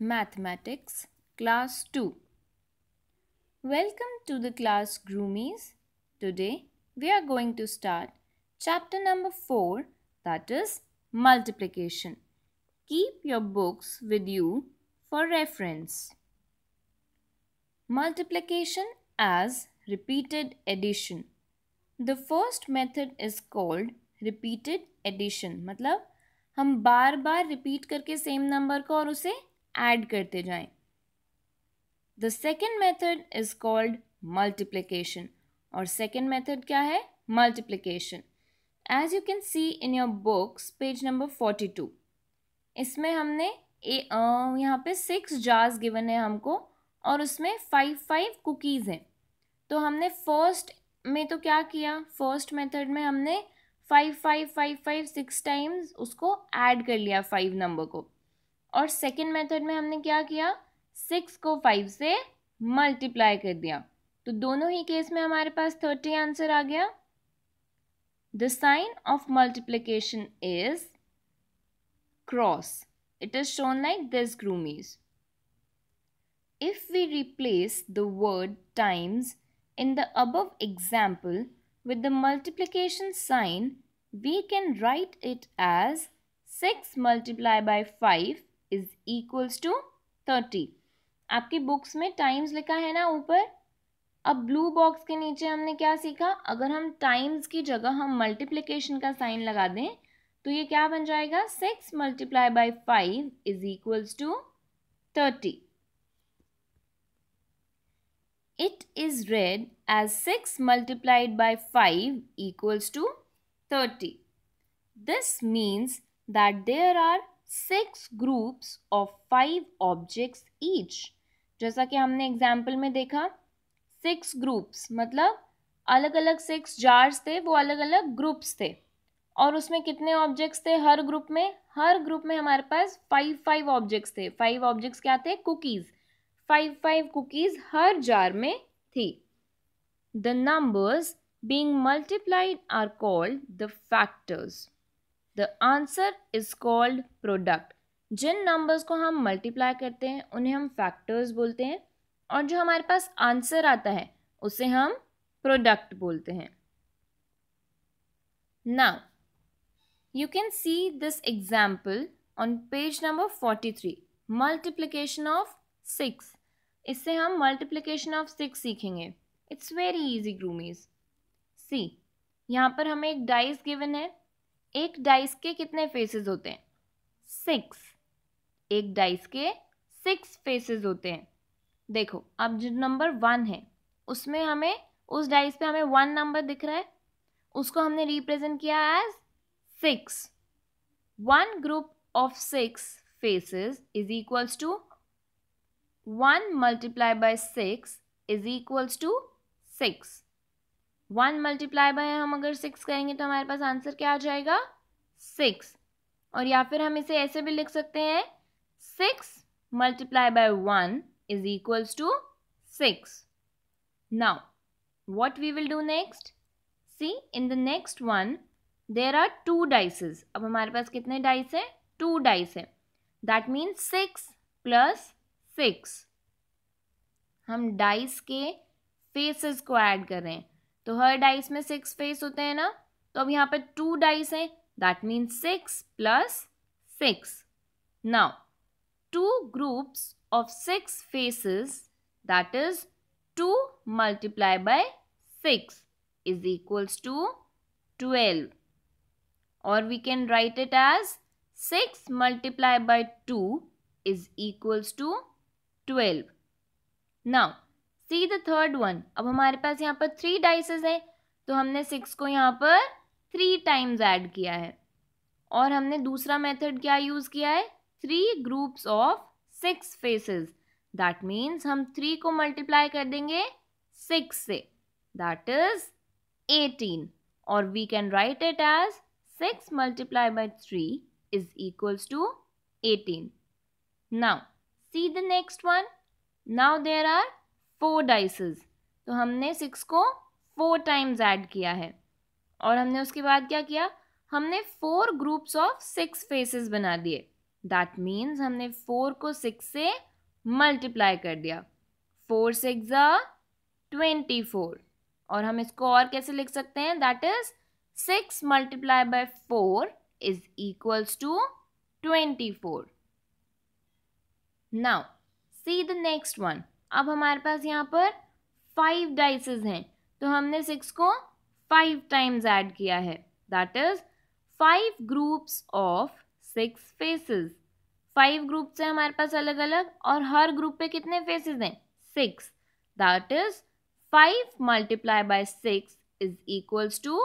Mathematics Class 2 Welcome to the class Groomies. Today we are going to start chapter number 4 that is multiplication. Keep your books with you for reference. Multiplication as repeated addition. The first method is called repeated addition. मतलब हम बार बार repeat करके same number को और उसे add करते जाएं। The second method is called multiplication और सेकेंड मेथड क्या है multiplication as you can see in your books page number forty two इसमें हमने ए, यहाँ पे सिक्स जार्स गिवन है हमको और उसमें फाइव फाइव कुकीज़ हैं तो हमने फर्स्ट में तो क्या किया फर्स्ट मेथड में हमने five five five five six times उसको ऐड कर लिया फाइव नंबर को और सेकेंड मेथड में हमने क्या किया सिक्स को फाइव से मल्टीप्लाई कर दिया तो दोनों ही केस में हमारे पास थर्टी आंसर आ गया the sign of multiplication is cross it is shown like this groomies if we replace the word times in the अब example with the multiplication sign we can write it as six multiply by five is equals to thirty आपकी books में times लिखा है ना ऊपर अब blue box के नीचे हमने क्या सीखा अगर हम टाइम्स की जगह हम मल्टीप्लिकेशन का साइन लगा दें तो ये क्या बन जाएगा six multiply by five is equals to thirty it is read as six multiplied by five equals to thirty this means that there are six groups of five objects each. जैसा कि हमने एग्जाम्पल में देखा six groups मतलब अलग अलग six jars थे वो अलग अलग ग्रुप्स थे और उसमें कितने ऑब्जेक्ट्स थे हर ग्रुप में हर ग्रुप में हमारे पास फाइव फाइव ऑब्जेक्ट्स थे फाइव ऑब्जेक्ट्स क्या थे कुकीज़ फाइव फाइव कुकीज़ हर जार में थी the numbers being multiplied are called the factors the answer is called product जिन नंबर्स को हम मल्टीप्लाई करते हैं उन्हें हम फैक्टर्स बोलते हैं और जो हमारे पास आंसर आता है उसे हम प्रोडक्ट बोलते हैं ना you can see this example on page number forty three multiplication of six इससे हम मल्टीप्लीकेशन ऑफ सिक्स सीखेंगे it's very easy groomies see यहाँ पर हमें एक डाइस गिवन है एक डाइस के कितने फेसेस होते हैं सिक्स एक डाइस के सिक्स फेसेस होते हैं देखो अब जो नंबर वन है उसमें हमें उस डाइस पे हमें वन नंबर दिख रहा है उसको हमने रिप्रेजेंट किया as six one group of six faces is equals to one multiply by six is equals to six one multiply by हम अगर सिक्स करेंगे तो हमारे पास आंसर क्या आ जाएगा सिक्स और या फिर हम इसे ऐसे भी लिख सकते हैं six multiply by one is equals to six now what we will do next see in the next one there are two dices अब हमारे पास कितने डाइस है टू डाइस है that means six plus six हम dice के faces को रहे करें तो हर डाइस में सिक्स फेस होते हैं ना तो अब यहाँ पर टू डाइस हैं that means six plus six now to groups of six faces that is two multiply by six is equals to twelve और we can write it as six multiply by two is equals to twelve now see the third one अब हमारे पास यहाँ पर three dices हैं तो हमने six को यहाँ पर थ्री टाइम्स ऐड किया है और हमने दूसरा मेथड क्या यूज़ किया है three groups of six faces that means हम थ्री को मल्टीप्लाई कर देंगे सिक्स से दैट इज एटीन और we can write it as six multiply by three is equals to eighteen now see the next one now there are four dices तो हमने six को four times add किया है और हमने उसके बाद क्या किया हमने four groups of six faces बना दिए दैट मीन्स हमने फोर को सिक्स से मल्टीप्लाई कर दिया फोर सिक्स ट्वेंटी फोर और हम इसको और कैसे लिख सकते हैं that is six multiply by four is equals to twenty four now see the next one अब हमारे पास यहाँ पर फाइव डाइसेस हैं तो हमने सिक्स को फाइव टाइम्स ऐड किया है that is five groups of six faces five groups हैं हमारे पास अलग अलग और हर ग्रुप पे कितने फेसेस हैं six that is five multiply by six is equals to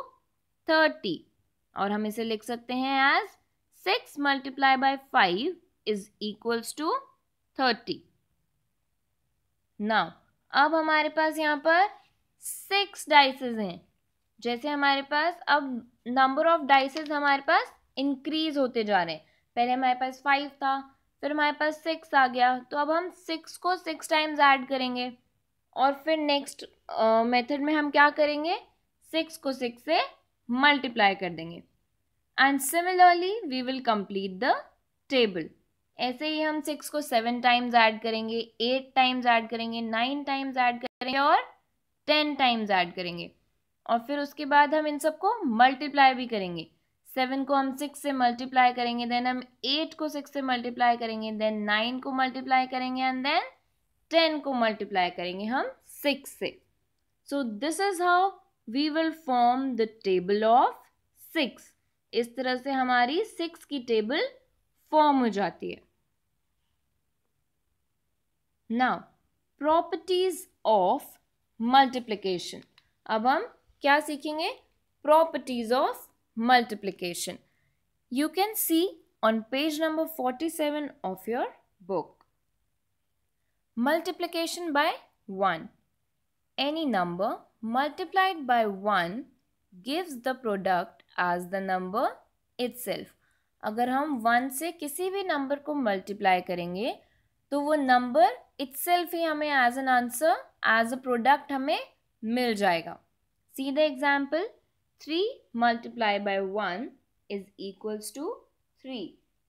thirty और हम इसे लिख सकते हैं as six multiply by five is equals to thirty now अब हमारे पास यहाँ पर सिक्स डाइसेस हैं जैसे हमारे पास अब नंबर ऑफ डाइसेस हमारे पास इंक्रीज होते जा रहे हैं पहले हमारे पास फाइव था फिर हमारे पास सिक्स आ गया तो अब हम सिक्स को सिक्स टाइम्स ऐड करेंगे और फिर नेक्स्ट मेथड में हम क्या करेंगे सिक्स को सिक्स से मल्टीप्लाई कर देंगे and similarly we will complete the table ऐसे ही हम सिक्स को सेवन टाइम्स ऐड करेंगे एट टाइम्स ऐड करेंगे नाइन टाइम्स ऐड करेंगे और टेन टाइम्स ऐड करेंगे और फिर उसके बाद हम इन सबको मल्टीप्लाई भी करेंगे सेवन को हम सिक्स से मल्टीप्लाई करेंगे देन हम एट को सिक्स से मल्टीप्लाई करेंगे देन नाइन को मल्टीप्लाई करेंगे एंड देन टेन को मल्टीप्लाई करेंगे हम सिक्स से so this is how we will form the table of six इस तरह से हमारी सिक्स की टेबल फॉर्म हो जाती है नाउ प्रॉपर्टीज ऑफ मल्टीप्लीकेशन अब हम क्या सीखेंगे properties of multiplication you can see on page number forty seven of your book multiplication by one any number multiplied by one gives the product as the number itself अगर हम one से किसी भी number को multiply करेंगे तो वो number itself ही हमें as an answer as a product हमें मिल जाएगा see the example three multiply by one is equals to three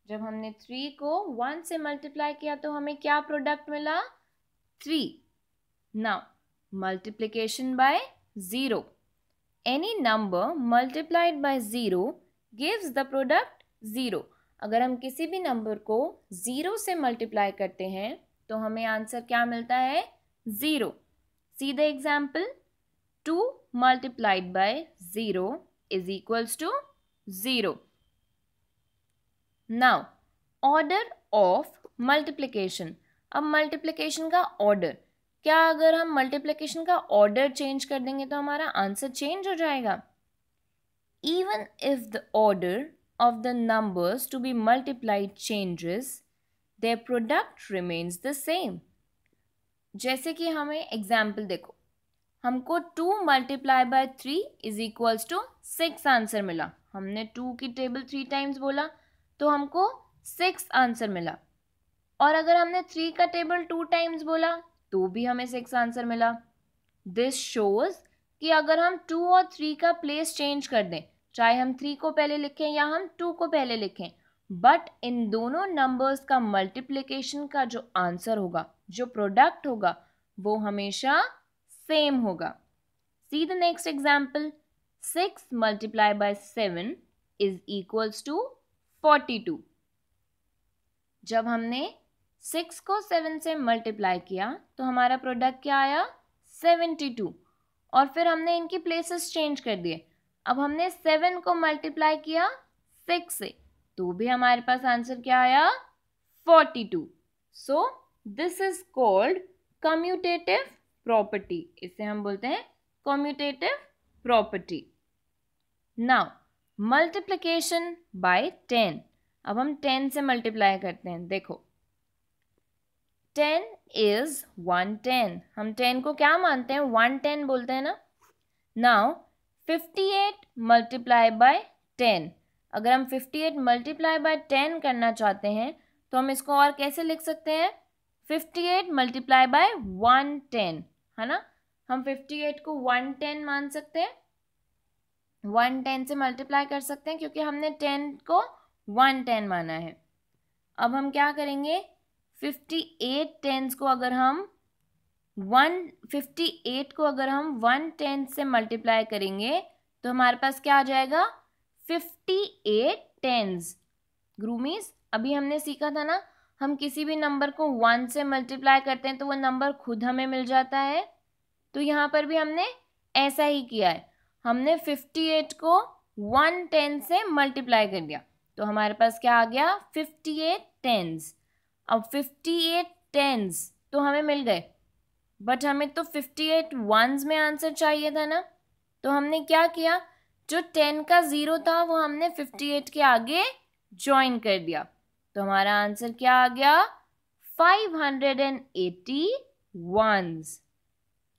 जब हमने थ्री को वन से मल्टीप्लाई किया तो हमें क्या प्रोडक्ट मिला three now multiplication by zero any number multiplied by zero gives the product zero अगर हम किसी भी नंबर को ज़ीरो से मल्टीप्लाई करते हैं तो हमें आंसर क्या मिलता है ज़ीरो सीधा example two multiplied by zero is equals to zero now order of multiplication अब मल्टीप्लिकेशन का ऑर्डर क्या अगर हम मल्टीप्लिकेशन का ऑर्डर चेंज कर देंगे तो हमारा आंसर चेंज हो जाएगा even if the order of the numbers to be multiplied changes, their product remains the same. जैसे कि हमें एग्जाम्पल देखो हमको two multiply by three is equals to six answer मिला हमने टू की टेबल थ्री टाइम्स बोला तो हमको सिक्स आंसर मिला और अगर हमने थ्री का टेबल टू टाइम्स बोला तो भी हमें सिक्स आंसर मिला दिस शोज़ कि अगर हम टू और थ्री का प्लेस चेंज कर दें चाहे हम थ्री को पहले लिखें या हम टू को पहले लिखें बट इन दोनों नंबर्स का मल्टीप्लिकेशन का जो आंसर होगा जो प्रोडक्ट होगा वो हमेशा सेम होगा see the next example six multiply by seven is equals to forty two जब हमने सिक्स को सेवन से मल्टीप्लाई किया तो हमारा प्रोडक्ट क्या आया सेवेंटी टू और फिर हमने इनकी प्लेसेस चेंज कर दिए अब हमने सेवन को मल्टीप्लाई किया सिक्स से तो भी हमारे पास आंसर क्या आया forty two so this is called commutative property इसे हम बोलते हैं commutative property now multiplication by ten अब हम टेन से मल्टीप्लाई करते हैं देखो टेन इज वन टेन हम टेन को क्या मानते हैं वन टेन बोलते हैं ना नाउ 58 मल्टीप्लाई बाय 10 अगर हम 58 मल्टीप्लाई बाय 10 करना चाहते हैं तो हम इसको और कैसे लिख सकते हैं 58 मल्टीप्लाई बाय टेन है ना हम 58 को 110 मान सकते हैं 110 से मल्टीप्लाई कर सकते हैं क्योंकि हमने 10 को 110 माना है अब हम क्या करेंगे 58 टेंस को अगर हम वन फिफ्टी एट को अगर हम वन से मल्टीप्लाई करेंगे तो हमारे पास क्या आ जाएगा फिफ्टी एट टेंस ग्रूमीज अभी हमने सीखा था ना हम किसी भी नंबर को वन से मल्टीप्लाई करते हैं तो वो नंबर खुद हमें मिल जाता है तो यहाँ पर भी हमने ऐसा ही किया है हमने फिफ्टी एट को वन टेन से मल्टीप्लाई कर दिया तो हमारे पास क्या आ गया फिफ्टी एट टेंस अब फिफ्टी एट टेंस तो हमें मिल गए बट हमें तो फिफ्टी एट वंस में आंसर चाहिए था ना तो हमने क्या किया जो टेन का ज़ीरो था वो हमने फिफ्टी एट के आगे ज्वाइन कर दिया तो हमारा आंसर क्या आ गया five hundred and eighty ones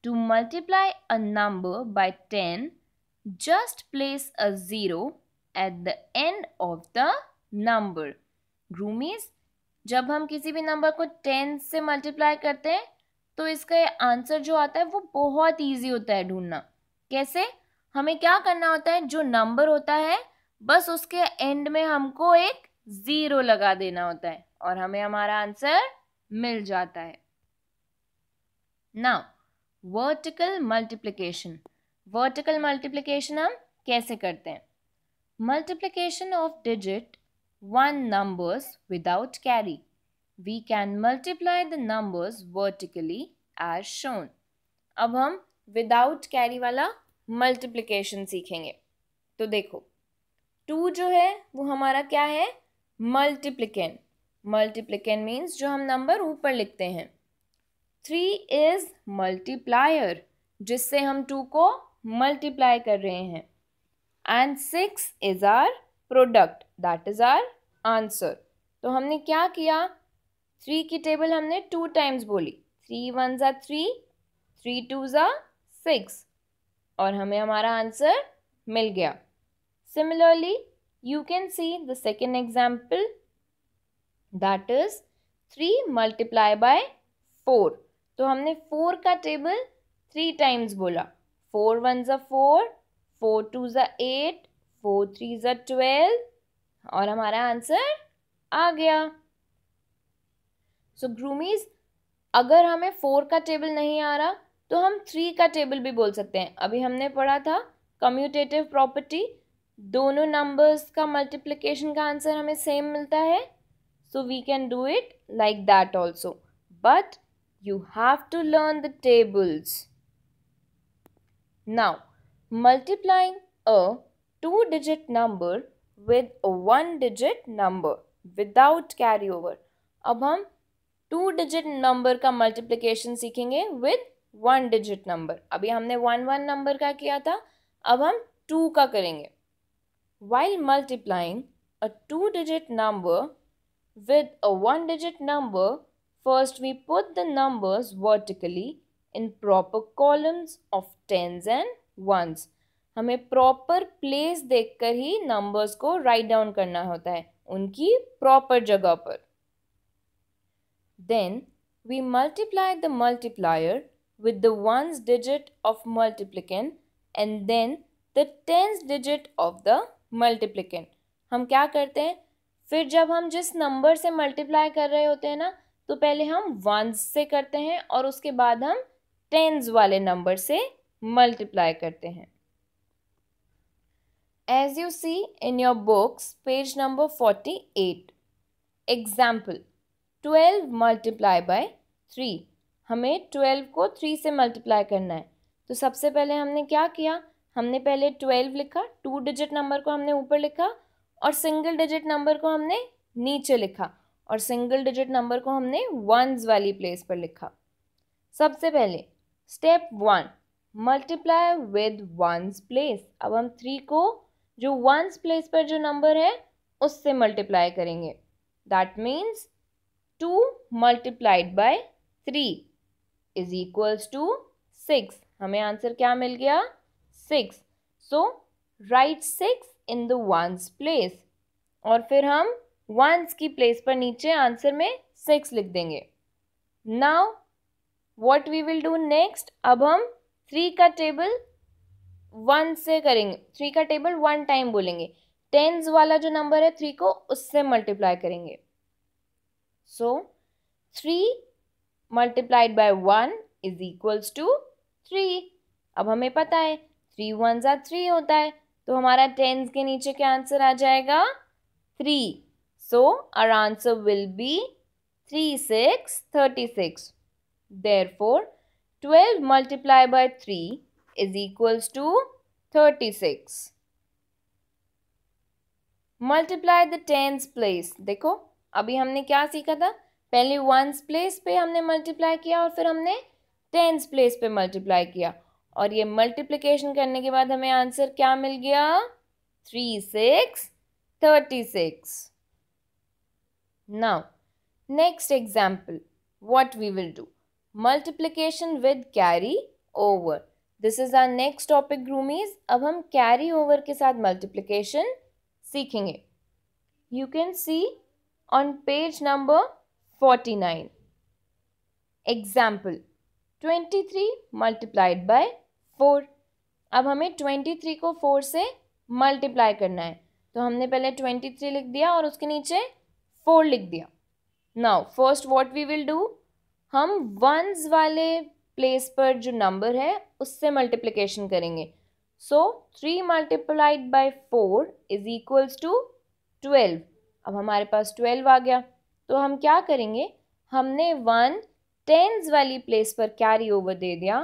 to multiply a number by ten just place a zero at the end of the number रूमीज जब हम किसी भी नंबर को टेन से मल्टीप्लाई करते हैं तो इसका आंसर जो आता है वो बहुत ईजी होता है ढूंढना कैसे हमें क्या करना होता है जो नंबर होता है बस उसके एंड में हमको एक ज़ीरो लगा देना होता है और हमें हमारा आंसर मिल जाता है now vertical multiplication vertical multiplication हम कैसे करते हैं multiplication of digit one numbers without carry we can multiply the numbers vertically as shown अब हम विदाउट कैरी वाला multiplication सीखेंगे तो देखो टू जो है वो हमारा क्या है मल्टीप्लिकेन मल्टीप्लिकेन मीन्स जो हम नंबर ऊपर लिखते हैं थ्री इज़ मल्टीप्लायर जिससे हम टू को मल्टीप्लाई कर रहे हैं and six is our product that is our answer तो हमने क्या किया थ्री की टेबल हमने टू टाइम्स बोली थ्री वन ज़ा थ्री थ्री टू ज़ा सिक्स और हमें हमारा आंसर मिल गया similarly you can see the second example that is three multiply by four तो हमने फोर का टेबल थ्री टाइम्स बोला फोर वन ज़ा फोर फोर टू ज़ा एट फोर थ्री ज़ा ट्वेल्व और हमारा आंसर आ गया सो ग्रूमीज अगर हमें फोर का टेबल नहीं आ रहा तो हम थ्री का टेबल भी बोल सकते हैं अभी हमने पढ़ा था कम्यूटेटिव प्रॉपर्टी दोनों नंबर्स का मल्टीप्लीकेशन का आंसर हमें सेम मिलता है so we can do it like that also but you have to learn the tables now multiplying a two digit number with one digit number without carry over अब हम two digit number का multiplication सीखेंगे with one digit number अभी हमने one one number का किया था अब हम टू का करेंगे while multiplying a two digit number with a one digit number first we put the numbers vertically in proper columns of tens and ones हमें प्रॉपर प्लेस देखकर ही नंबर्स को राइट डाउन करना होता है उनकी प्रॉपर जगह पर Then we multiply the multiplier with the ones digit of multiplicand and then the tens digit of the multiplicand. हम क्या करते हैं फिर जब हम जिस नंबर से मल्टीप्लाई कर रहे होते हैं ना तो पहले हम वंस से करते हैं और उसके बाद हम टेंस वाले नंबर से मल्टीप्लाई करते हैं as you see in your books page number forty eight example twelve multiply by three हमें ट्वेल्व को थ्री से मल्टीप्लाई करना है तो सबसे पहले हमने क्या किया हमने पहले ट्वेल्व लिखा टू डिजिट नंबर को हमने ऊपर लिखा और सिंगल डिजिट नंबर को हमने नीचे लिखा और सिंगल डिजिट नंबर को हमने वंस वाली प्लेस पर लिखा सबसे पहले step one multiply with ones place अब हम थ्री को जो वंस प्लेस पर जो नंबर है उससे मल्टीप्लाई करेंगे that means two multiplied by three is equals to six हमें आंसर क्या मिल गया six so write six in the ones place और फिर हम वंस की प्लेस पर नीचे आंसर में सिक्स लिख देंगे now what we will do next अब हम थ्री का टेबल वन से करेंगे थ्री का टेबल वन टाइम बोलेंगे टेंस वाला जो नंबर है थ्री को उससे मल्टीप्लाई करेंगे So 3 multiplied by 1 is equals to 3. अब हमें पता है थ्री वन ज़ा थ्री होता है तो हमारा टेंस के नीचे क्या आंसर आ जाएगा three so our answer will be three six thirty six there four twelve multiply by three is equals to thirty six multiply the tens place देखो अभी हमने क्या सीखा था पहले वंस प्लेस पे हमने मल्टीप्लाई किया और फिर हमने टेंस प्लेस पे मल्टीप्लाई किया और ये मल्टीप्लिकेशन करने के बाद हमें आंसर क्या मिल गया three six thirty six now next example what we will do Multiplication with carry over this is our next topic ग्रूमीज अब हम कैरी ओवर के साथ मल्टीप्लीकेशन सीखेंगे you can see on page number 49. Example 23 multiplied by 4. अब हमें 23 को 4 से मल्टीप्लाई करना है तो हमने पहले 23 लिख दिया और उसके नीचे 4 लिख दिया now first what we will do हम वंस वाले प्लेस पर जो नंबर है उससे मल्टीप्लीकेशन करेंगे so three multiplied by four is equals to twelve अब हमारे पास ट्वेल्व आ गया तो हम क्या करेंगे हमने वन टेंस वाली प्लेस पर कैरी ओवर दे दिया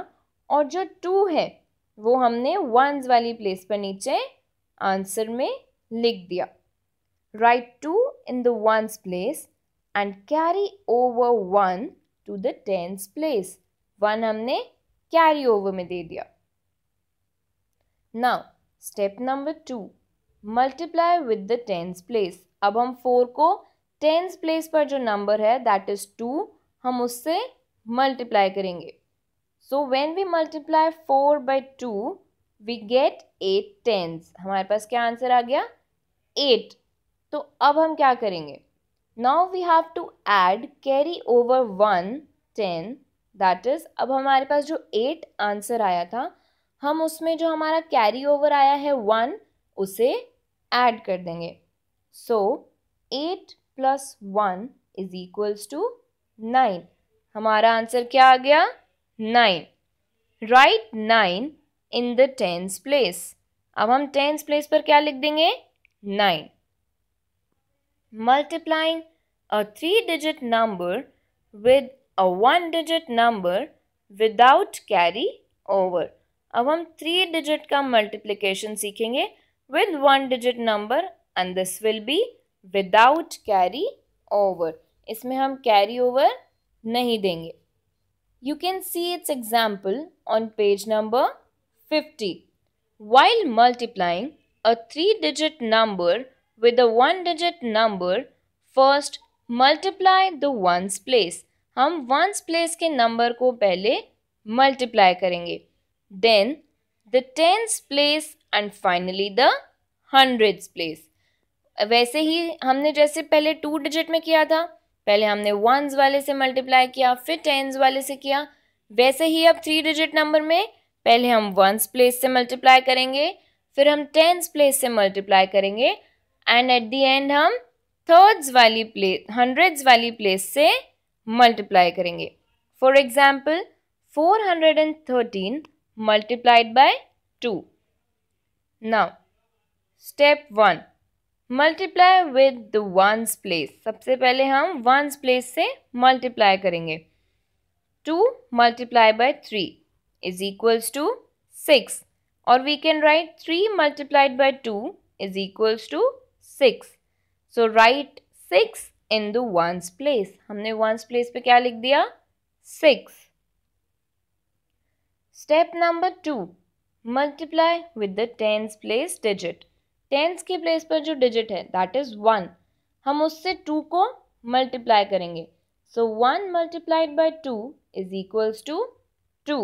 और जो टू है वो हमने वंस वाली प्लेस पर नीचे आंसर में लिख दिया right two in the ones place and carry over one to the tens place one हमने कैरी ओवर में दे दिया now step number two multiply with the tens place अब हम फोर को टेंस प्लेस पर जो नंबर है दैट इज़ टू हम उससे मल्टीप्लाई करेंगे so when we multiply four by two we get eight tens हमारे पास क्या आंसर आ गया एट तो अब हम क्या करेंगे now we have to add carry over one ten that is अब हमारे पास जो एट आंसर आया था हम उसमें जो हमारा कैरी ओवर आया है वन उसे ऐड कर देंगे so eight plus one is equals to nine हमारा आंसर क्या आ गया nine right nine in the tens place अब हम टेंस प्लेस पर क्या लिख देंगे nine multiplying a three digit number with a one digit number without carry over अब हम थ्री डिजिट का मल्टीप्लिकेशन सीखेंगे with one digit number and this will be without carry over. इसमें हम carry over नहीं देंगे You can see its example on page number 50. While multiplying a three-digit number with a one-digit number, first multiply the ones place. हम ones place के number को पहले multiply करेंगे Then the tens place and finally the hundreds place. वैसे ही हमने जैसे पहले two digit में किया था पहले हमने वंस वाले से मल्टीप्लाई किया फिर टेंस वाले से किया वैसे ही अब थ्री डिजिट नंबर में पहले हम वंस प्लेस से मल्टीप्लाई करेंगे फिर हम टेंस प्लेस से मल्टीप्लाई करेंगे एंड एट दी एंड हम थर्ड्स वाली प्लेस हंड्रेड्स वाली प्लेस से मल्टीप्लाई करेंगे for example four hundred and thirteen multiplied by two now step one multiply with ones place सबसे पहले हम वंस प्लेस से मल्टीप्लाई करेंगे two multiply by three is equals to six और we can write three multiplied by two is equals to six so write six in the ones place हमने ones place पे क्या लिख दिया six step number two multiply with the tens place digit tens की place पर जो digit है that is one हम उससे टू को मल्टीप्लाई करेंगे so one multiplied by two is equals to two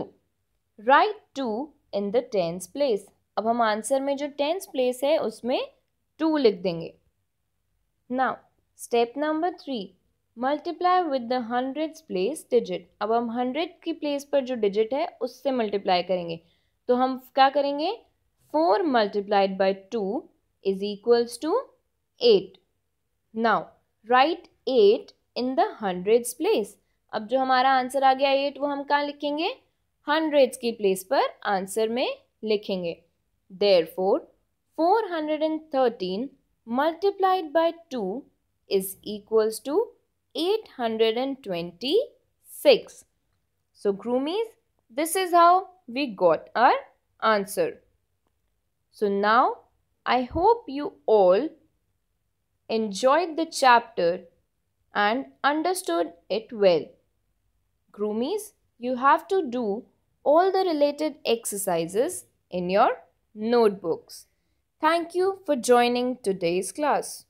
right two in the tens place अब हम आंसर में जो टेंस प्लेस है उसमें टू लिख देंगे now step number three multiply with the hundred place digit अब हम हंड्रेड की प्लेस पर जो डिजिट है उससे मल्टीप्लाई करेंगे तो हम क्या करेंगे four multiplied by two is equals to 8. Now, write 8 in the hundreds place. अब जो हमारा आंसर आ गया एट वो हम कहाँ लिखेंगे हंड्रेड्स की प्लेस पर आंसर में लिखेंगे there four four hundred and thirteen multiplied by two is equals to eight hundred and twenty six so ग्रूमीज this is how we got our answer so now I hope you all enjoyed the chapter and understood it well. Groomies, you have to do all the related exercises in your notebooks. Thank you for joining today's class.